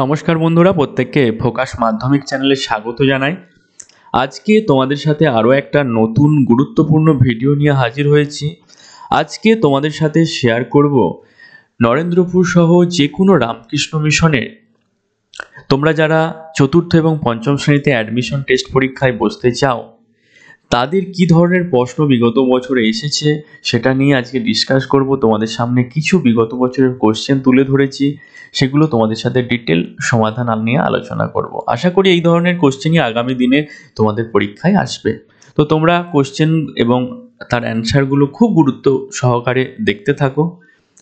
নমস্কার বন্ধুরা প্রত্যেককে ফোকাস মাধ্যমিক চ্যানেলে স্বাগত জানাই আজকে তোমাদের সাথে আরও একটা নতুন গুরুত্বপূর্ণ ভিডিও নিয়ে হাজির হয়েছি আজকে তোমাদের সাথে শেয়ার করব নরেন্দ্রপুর সহ যে কোনো রামকৃষ্ণ মিশনের তোমরা যারা চতুর্থ এবং পঞ্চম শ্রেণীতে অ্যাডমিশন টেস্ট পরীক্ষায় বসতে চাও তাদের কি ধরনের প্রশ্ন বিগত বছরে এসেছে সেটা নিয়ে আজকে ডিসকাস করব তোমাদের সামনে কিছু বিগত বছরের কোশ্চেন তুলে ধরেছি সেগুলো তোমাদের সাথে ডিটেল সমাধান নিয়ে আলোচনা করব আশা করি এই ধরনের কোশ্চেনই আগামী দিনে তোমাদের পরীক্ষায় আসবে তো তোমরা কোশ্চেন এবং তার অ্যান্সারগুলো খুব গুরুত্ব সহকারে দেখতে থাকো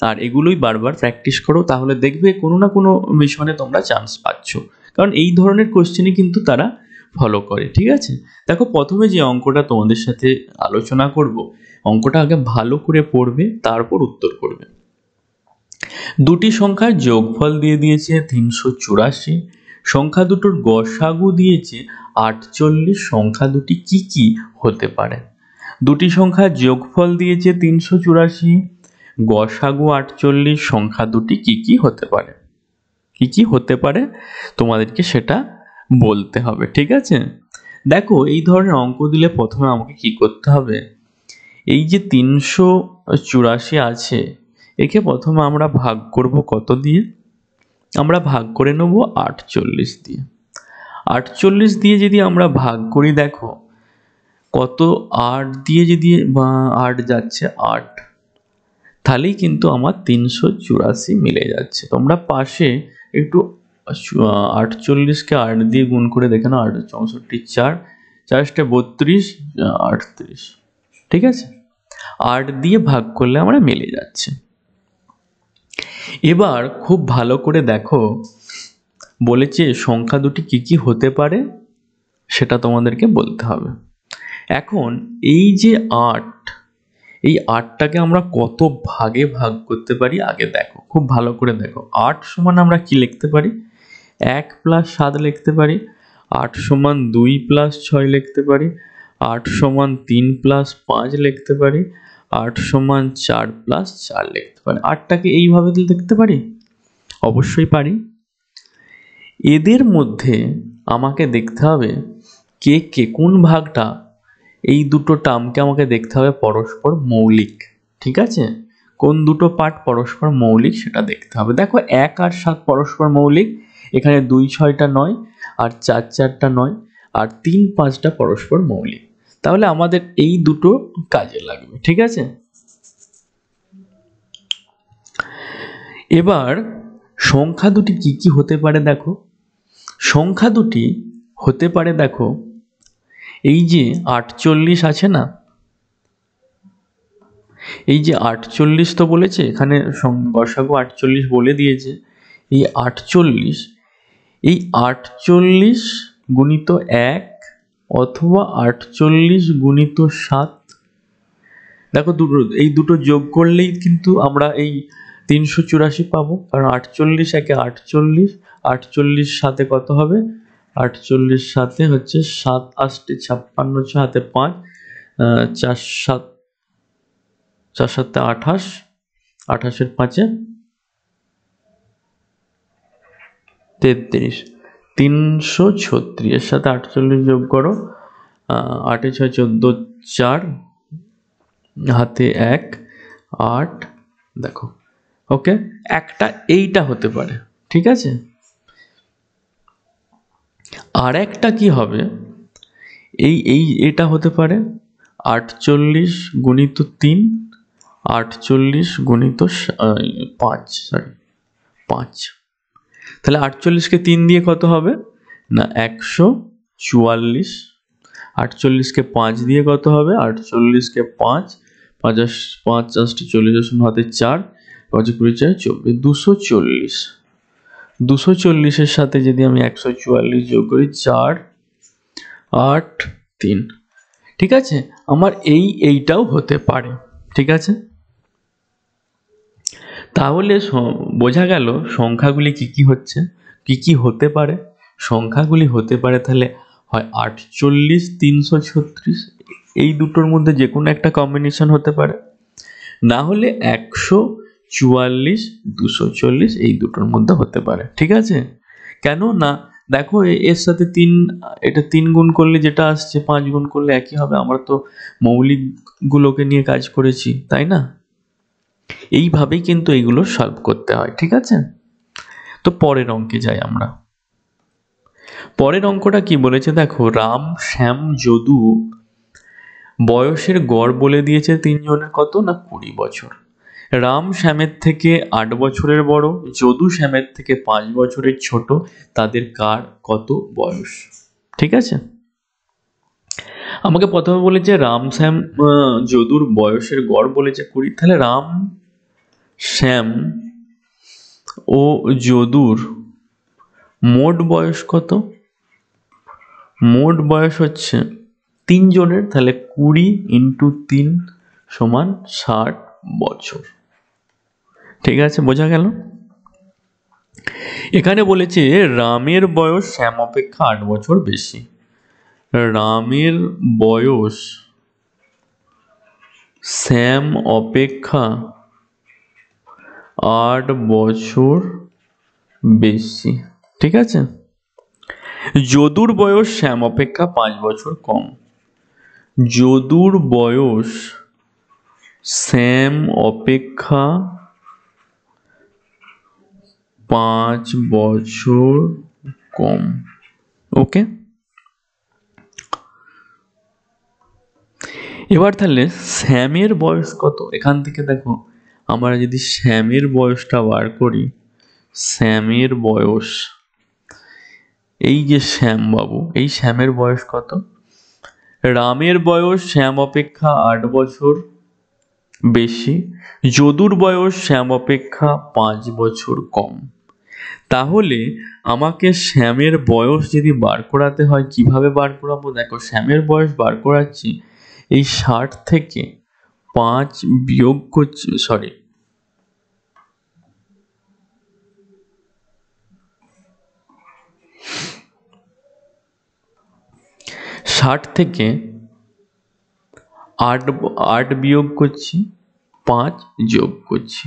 আর এগুলোই বারবার প্র্যাকটিস করো তাহলে দেখবে কোনো না কোনো মিশনে তোমরা চান্স পাচ্ছ কারণ এই ধরনের কোশ্চেনই কিন্তু তারা ফলো করে ঠিক আছে দেখো প্রথমে যে অঙ্কটা তোমাদের সাথে আলোচনা করব অঙ্কটা আগে ভালো করে পড়বে তারপর উত্তর করবে দুটি সংখ্যার যোগফল দিয়ে দিয়েছে তিনশো চুরাশি সংখ্যা দুটোর গসাগু দিয়েছে আটচল্লিশ সংখ্যা দুটি কি কি হতে পারে দুটি সংখ্যার যোগফল দিয়েছে তিনশো চুরাশি গসাগু আটচল্লিশ সংখ্যা দুটি কি কি হতে পারে কি কি হতে পারে তোমাদেরকে সেটা বলতে হবে ঠিক আছে দেখো এই ধরনের অঙ্ক দিলে প্রথমে আমাকে কি করতে হবে এই যে তিনশো চুরাশি আছে একে প্রথমে আমরা ভাগ করব কত দিয়ে আমরা ভাগ করে নেব আটচল্লিশ দিয়ে আটচল্লিশ দিয়ে যদি আমরা ভাগ করি দেখো কত আট দিয়ে যদি আট যাচ্ছে আট তাহলেই কিন্তু আমার তিনশো চুরাশি মিলে যাচ্ছে তোমরা পাশে একটু আটচল্লিশকে আট দিয়ে গুণ করে দেখে নাও আট চৌষট্টি চার চারটে বত্রিশ আটত্রিশ ঠিক আছে আট দিয়ে ভাগ করলে আমরা মিলে যাচ্ছে এবার খুব ভালো করে দেখো বলেছে সংখ্যা দুটি কি কি হতে পারে সেটা তোমাদেরকে বলতে হবে এখন এই যে আট এই আটটাকে আমরা কত ভাগে ভাগ করতে পারি আগে দেখো খুব ভালো করে দেখো আট সমান আমরা কি লিখতে পারি এক প্লাস সাত লিখতে পারি আট সমান দুই প্লাস ছয় লিখতে পারি আট সমান তিন প্লাস পাঁচ লিখতে পারি আট সমান চার প্লাস চার লিখতে পারি আটটাকে এইভাবে লিখতে পারি অবশ্যই পারি এদের মধ্যে আমাকে দেখতে হবে কে কে কোন ভাগটা এই দুটো টার্মকে আমাকে দেখতে হবে পরস্পর মৌলিক ঠিক আছে কোন দুটো পার্ট পরস্পর মৌলিক সেটা দেখতে হবে দেখো এক আর সাত পরস্পর মৌলিক এখানে দুই ছয়টা নয় আর চার চারটা নয় আর তিন পাঁচটা পরস্পর মৌলিক তাহলে আমাদের এই দুটো কাজে লাগবে ঠিক আছে এবার সংখ্যা দুটি কি কি হতে পারে দেখো সংখ্যা দুটি হতে পারে দেখো এই যে আটচল্লিশ আছে না এই যে আটচল্লিশ তো বলেছে এখানে গসাগু আটচল্লিশ বলে দিয়েছে এই আটচল্লিশ এই আটচল্লিশ গুণিত এক অথবা আটচল্লিশ গুণিত সাত দেখো দুটো এই দুটো যোগ করলেই কিন্তু আমরা এই তিনশো চুরাশি পাবো কারণ আটচল্লিশ একে আটচল্লিশ আটচল্লিশ সাথে কত হবে আটচল্লিশ সাথে হচ্ছে সাত আষ্টে ছাপ্পান্ন ছ হাতে পাঁচ চার সাত চার সাতে আঠাশ আঠাশের পাঁচে তেত্রিশ তিনশো ছত্রিশের সাথে আটচল্লিশ যোগ করো আটে ছয় চোদ্দো চার হাতে এক আট দেখো ওকে একটা এইটা হতে পারে ঠিক আছে আর একটা কি হবে এই এই এটা হতে পারে আটচল্লিশ গুণিত তিন আটচল্লিশ গুণিত পাঁচ সরি পাঁচ তাহলে আটচল্লিশকে তিন দিয়ে কত হবে না একশো চুয়াল্লিশ আটচল্লিশকে পাঁচ দিয়ে কত হবে আটচল্লিশকে পাঁচ পঞ্চাশ পঞ্চাশটি চল্লিশ দশম হাতে চার পাঁচ কুড়ি চার চব্বিশ দুশো চল্লিশ দুশো চল্লিশের সাথে যদি আমি একশো চুয়াল্লিশ যোগ করি চার আট তিন ঠিক আছে আমার এই এইটাও হতে পারে ঠিক আছে তাহলে বোঝা গেল সংখ্যাগুলি কী কী হচ্ছে কী কী হতে পারে সংখ্যাগুলি হতে পারে তাহলে হয় আটচল্লিশ তিনশো ছত্রিশ এই দুটোর মধ্যে যে কোনো একটা কম্বিনেশন হতে পারে না হলে একশো চুয়াল্লিশ দুশো চল্লিশ এই দুটোর মধ্যে হতে পারে ঠিক আছে কেন না দেখো এর সাথে তিন এটা তিন গুণ করলে যেটা আসছে পাঁচ গুণ করলে একই হবে আমরা তো মৌলিকগুলোকে নিয়ে কাজ করেছি তাই না এইভাবেই কিন্তু এগুলো সলভ করতে হয় ঠিক আছে তো পরের অঙ্কে যাই আমরা পরের অঙ্কটা কি বলেছে দেখো রাম শ্যাম যদু বয়সের গড় বলে দিয়েছে তিনজনের কত না কুড়ি বছর রাম শ্যামের থেকে আট বছরের বড় যদু শ্যামের থেকে পাঁচ বছরের ছোট তাদের কার কত বয়স ঠিক আছে আমাকে প্রথমে বলেছে রাম শ্যাম যদুর বয়সের গড় বলেছে কুড়ি তাহলে রাম শ্যাম ও যদুর মোট বয়স কত মোট বয়স হচ্ছে তিনজনের তাহলে কুড়ি ইন্টু তিন সমান ষাট বছর ঠিক আছে বোঝা গেল এখানে বলেছে রামের বয়স শ্যাম অপেক্ষা আট বছর বেশি রামের বয়স শ্যাম অপেক্ষা আট বছর বেশি ঠিক আছে যদুর বয়স শ্যাম অপেক্ষা পাঁচ বছর কম যদুর বয়স শ্যাম অপেক্ষা পাঁচ বছর কম ওকে এবার তাহলে শ্যামের বয়স কত এখান থেকে দেখো আমরা যদি শ্যামের বয়সটা বার করি শ্যামের বয়স এই যে শ্যাম বাবু এই শ্যামের বয়স কত রামের বয়স শ্যাম অপেক্ষা আট বছর বেশি যদুর বয়স শ্যাম অপেক্ষা পাঁচ বছর কম তাহলে আমাকে শ্যামের বয়স যদি বার করাতে হয় কিভাবে বার করাবো দেখো শ্যামের বয়স বার করাচ্ছি এই ষাট থেকে পাঁচ বিয়োগ করছি সরি ষাট থেকে আট আট বিয়োগ করছি পাঁচ যোগ করছি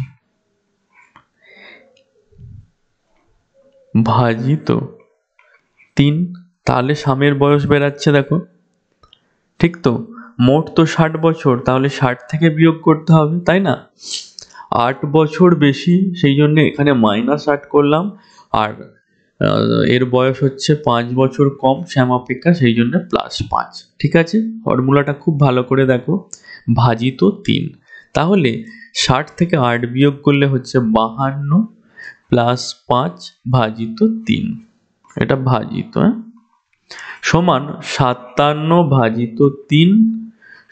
ভাজি তো তিন তাহলে সামের বয়স বেড়াচ্ছে দেখো ঠিক তো মোট তো ষাট বছর তাহলে ষাট থেকে বিয়োগ করতে হবে তাই না আট বছর বেশি সেই জন্য এখানে মাইনাস আট করলাম আর এর বয়স হচ্ছে পাঁচ বছর কম শ্যাম অপেক্ষা সেই জন্য প্লাস পাঁচ ঠিক আছে ফর্মুলাটা খুব ভালো করে দেখো ভাজিত তিন তাহলে ষাট থেকে আট বিয়োগ করলে হচ্ছে বাহান্ন প্লাস পাঁচ ভাজিত তিন এটা ভাজিত হ্যাঁ সমান সাতান্ন ভাজিত তিন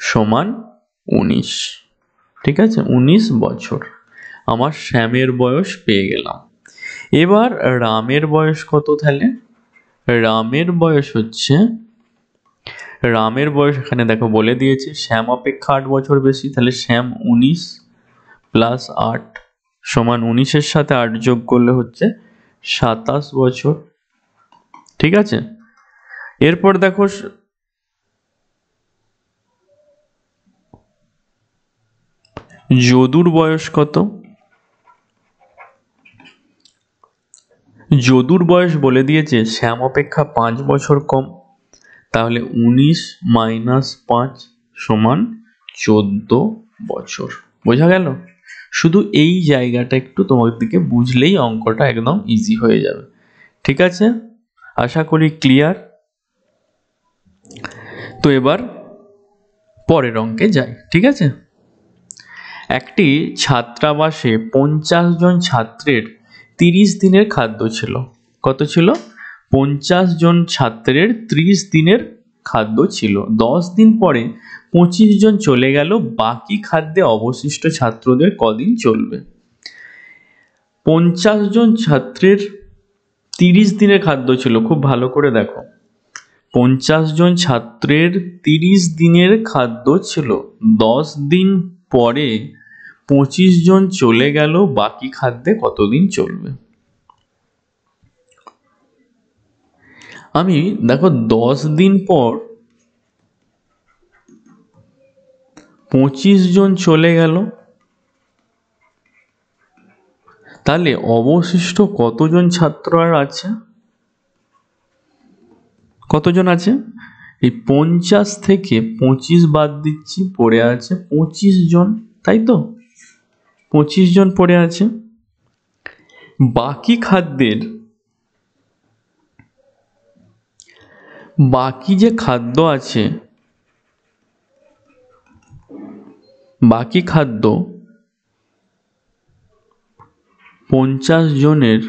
সমান উনিশ ঠিক আছে উনিশ বছর আমার শ্যামের বয়স পেয়ে গেলাম এবার রামের বয়স কত তাহলে রামের বয়স হচ্ছে রামের বয়স এখানে দেখো বলে দিয়েছে শ্যাম অপেক্ষা আট বছর বেশি তাহলে শ্যাম উনিশ প্লাস আট সমান উনিশের সাথে আট যোগ করলে হচ্ছে সাতাশ বছর ঠিক আছে এরপর দেখো যদুর বয়স কত যদুর বয়স বলে দিয়েছে শ্যাম অপেক্ষা পাঁচ বছর কম তাহলে উনিশ মাইনাস পাঁচ সমান চোদ্দ বছর বোঝা গেল শুধু এই জায়গাটা একটু দিকে বুঝলেই অঙ্কটা একদম ইজি হয়ে যাবে ঠিক আছে আশা করি ক্লিয়ার তো এবার পরের অঙ্কে যাই ঠিক আছে একটি ছাত্রাবাসে পঞ্চাশ জন ছাত্রের তিরিশ দিনের খাদ্য ছিল কত ছিল পঞ্চাশ জন ছাত্রের ত্রিশ দিনের খাদ্য ছিল দশ দিন পরে পঁচিশ জন চলে গেল বাকি খাদ্যে অবশিষ্ট ছাত্রদের কদিন চলবে পঞ্চাশ জন ছাত্রের তিরিশ দিনের খাদ্য ছিল খুব ভালো করে দেখো পঞ্চাশ জন ছাত্রের তিরিশ দিনের খাদ্য ছিল দশ দিন পরে পঁচিশ জন চলে গেল বাকি খাদ্যে কতদিন চলবে আমি দেখো দশ দিন পর পঁচিশ জন চলে গেল তাহলে অবশিষ্ট কতজন ছাত্র আর আছে কতজন আছে এই পঞ্চাশ থেকে পঁচিশ বাদ দিচ্ছি পড়ে আছে পঁচিশ জন তাই তো পঁচিশ জন পড়ে আছে বাকি খাদ্যের বাকি যে খাদ্য আছে বাকি খাদ্য পঞ্চাশ জনের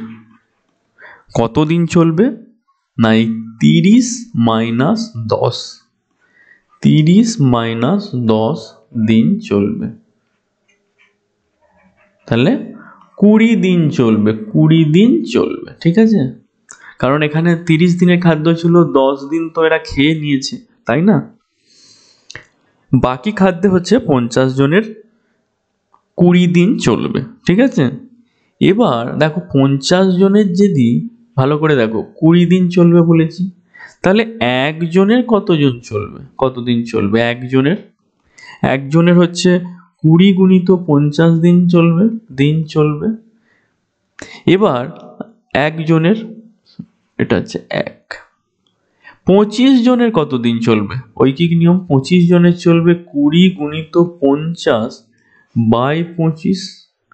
কতদিন চলবে না এই তিরিশ মাইনাস দশ তিরিশ মাইনাস দশ দিন চলবে তাহলে কুড়ি দিন চলবে কুড়ি দিন চলবে ঠিক আছে কারণ এখানে তিরিশ দিনের খাদ্য ছিল দশ দিন তো এরা খেয়ে নিয়েছে তাই না বাকি খাদ্য হচ্ছে পঞ্চাশ জনের কুড়ি দিন চলবে ঠিক আছে এবার দেখো পঞ্চাশ জনের যদি ভালো করে দেখো কুড়ি দিন চলবে বলেছি তাহলে একজনের কতজন চলবে কতদিন চলবে একজনের একজনের হচ্ছে কুড়ি গুণিত পঞ্চাশ দিন চলবে দিন চলবে এবার একজনের এটা হচ্ছে এক পঁচিশ জনের কত দিন চলবে ঐকিক নিয়ম পঁচিশ জনের চলবে কুড়ি গুণিত পঞ্চাশ বাই পঁচিশ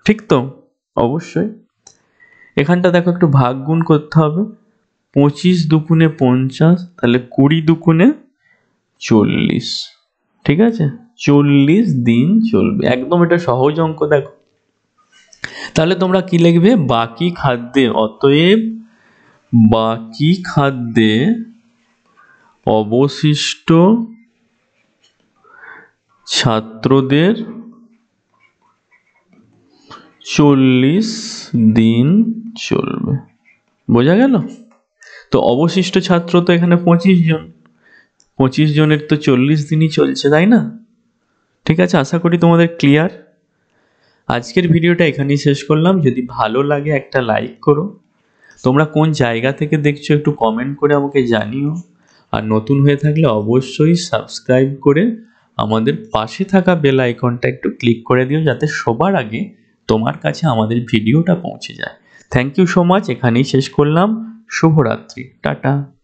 ঠিক তো অবশ্যই এখানটা দেখো একটু ভাগ গুণ করতে হবে পঁচিশ দুকুনে পঞ্চাশ তাহলে কুড়ি দুকুনে চল্লিশ ঠিক আছে চল্লিশ দিন চলবে একদম এটা সহজ অঙ্ক দেখো তাহলে তোমরা কি লিখবে বাকি খাদ্যে অতএব বাকি খাদ্যে অবশিষ্ট ছাত্রদের চল্লিশ দিন চলবে বোঝা গেল তো অবশিষ্ট ছাত্র তো এখানে পঁচিশ জন পঁচিশ জনের তো চল্লিশ দিনই চলছে তাই না ঠিক আছে আশা করি তোমাদের ক্লিয়ার আজকের ভিডিওটা এখানেই শেষ করলাম যদি ভালো লাগে একটা লাইক করো তোমরা কোন জায়গা থেকে দেখছো একটু কমেন্ট করে আমাকে জানিও আর নতুন হয়ে থাকলে অবশ্যই সাবস্ক্রাইব করে আমাদের পাশে থাকা বেল আইকনটা একটু ক্লিক করে দিও যাতে সবার আগে তোমার কাছে আমাদের ভিডিওটা পৌঁছে যায় থ্যাংক ইউ সো মাচ এখানেই শেষ করলাম শুভরাত্রি টাটা